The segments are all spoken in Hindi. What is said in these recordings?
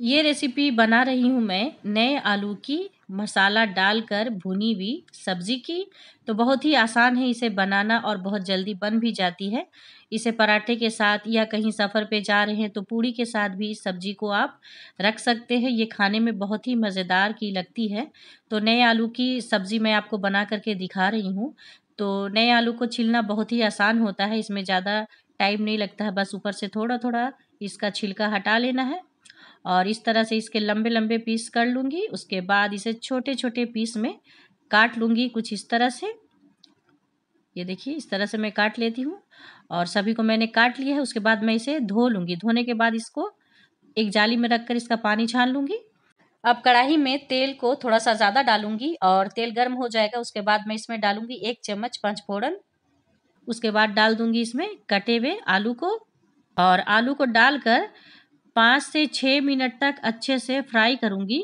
ये रेसिपी बना रही हूँ मैं नए आलू की मसाला डालकर भुनी हुई सब्ज़ी की तो बहुत ही आसान है इसे बनाना और बहुत जल्दी बन भी जाती है इसे पराठे के साथ या कहीं सफ़र पे जा रहे हैं तो पूड़ी के साथ भी इस सब्ज़ी को आप रख सकते हैं ये खाने में बहुत ही मज़ेदार की लगती है तो नए आलू की सब्ज़ी मैं आपको बना करके दिखा रही हूँ तो नए आलू को छिलना बहुत ही आसान होता है इसमें ज़्यादा टाइम नहीं लगता है बस ऊपर से थोड़ा थोड़ा इसका छिलका हटा लेना है और इस तरह से इसके लंबे लंबे पीस कर लूँगी उसके बाद इसे छोटे छोटे पीस में काट लूँगी कुछ इस तरह से ये देखिए इस तरह से मैं काट लेती हूँ और सभी को मैंने काट लिया है उसके बाद मैं इसे धो लूँगी धोने के बाद इसको एक जाली में रख कर इसका पानी छान लूँगी अब कढ़ाई में तेल को थोड़ा सा ज़्यादा डालूंगी और तेल गर्म हो जाएगा उसके बाद मैं इसमें डालूंगी एक चम्मच पंचफोड़न उसके बाद डाल दूंगी इसमें कटे हुए आलू को और आलू को डालकर पाँच से छः मिनट तक अच्छे से फ्राई करूँगी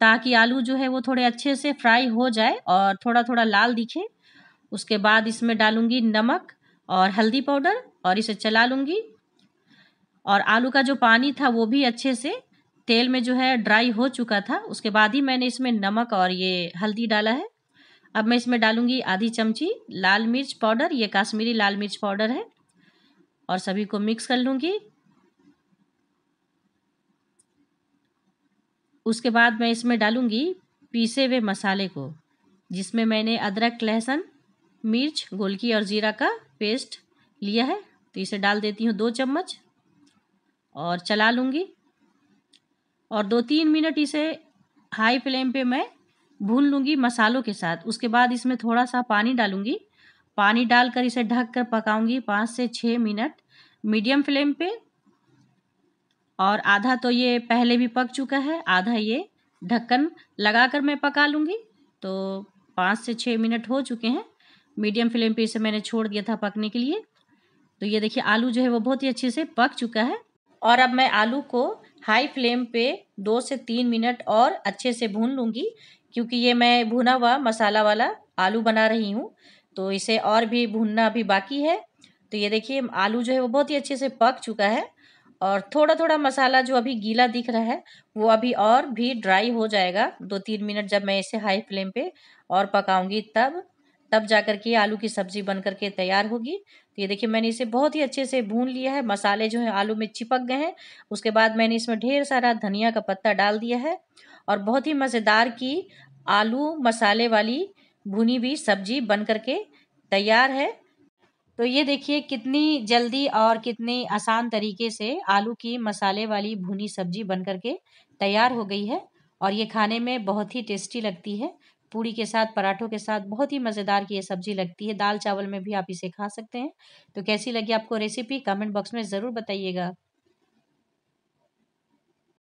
ताकि आलू जो है वो थोड़े अच्छे से फ्राई हो जाए और थोड़ा थोड़ा लाल दिखे उसके बाद इसमें डालूँगी नमक और हल्दी पाउडर और इसे चला लूँगी और आलू का जो पानी था वो भी अच्छे से तेल में जो है ड्राई हो चुका था उसके बाद ही मैंने इसमें नमक और ये हल्दी डाला है अब मैं इसमें डालूँगी आधी चमची लाल मिर्च पाउडर ये काश्मीरी लाल मिर्च पाउडर है और सभी को मिक्स कर लूँगी उसके बाद मैं इसमें डालूँगी पीसे हुए मसाले को जिसमें मैंने अदरक लहसुन मिर्च गोलकी और ज़ीरा का पेस्ट लिया है तो इसे डाल देती हूँ दो चम्मच और चला लूँगी और दो तीन मिनट इसे हाई फ्लेम पे मैं भून लूँगी मसालों के साथ उसके बाद इसमें थोड़ा सा पानी डालूँगी पानी डालकर इसे ढक कर पकाऊँगी पाँच से छः मिनट मीडियम फ्लेम पे और आधा तो ये पहले भी पक चुका है आधा ये ढक्कन लगाकर मैं पका लूँगी तो पाँच से छः मिनट हो चुके हैं मीडियम फ्लेम पे इसे मैंने छोड़ दिया था पकने के लिए तो ये देखिए आलू जो है वो बहुत ही अच्छे से पक चुका है और अब मैं आलू को हाई फ्लेम पे दो से तीन मिनट और अच्छे से भून लूँगी क्योंकि ये मैं भुना हुआ मसाला वाला आलू बना रही हूँ तो इसे और भी भूनना अभी बाकी है तो ये देखिए आलू जो है वो बहुत ही अच्छे से पक चुका है और थोड़ा थोड़ा मसाला जो अभी गीला दिख रहा है वो अभी और भी ड्राई हो जाएगा दो तीन मिनट जब मैं इसे हाई फ्लेम पे और पकाऊंगी तब तब जा कर के आलू की सब्ज़ी बन कर के तैयार होगी तो ये देखिए मैंने इसे बहुत ही अच्छे से भून लिया है मसाले जो हैं आलू में चिपक गए हैं उसके बाद मैंने इसमें ढेर सारा धनिया का पत्ता डाल दिया है और बहुत ही मज़ेदार की आलू मसाले वाली भुनी हुई सब्जी बन कर के तैयार है तो ये देखिए कितनी जल्दी और कितनी आसान तरीके से आलू की मसाले वाली भुनी सब्जी बन करके तैयार हो गई है और ये खाने में बहुत ही टेस्टी लगती है पूड़ी के साथ पराठों के साथ बहुत ही मज़ेदार की ये सब्ज़ी लगती है दाल चावल में भी आप इसे खा सकते हैं तो कैसी लगी आपको रेसिपी कमेंट बॉक्स में ज़रूर बताइएगा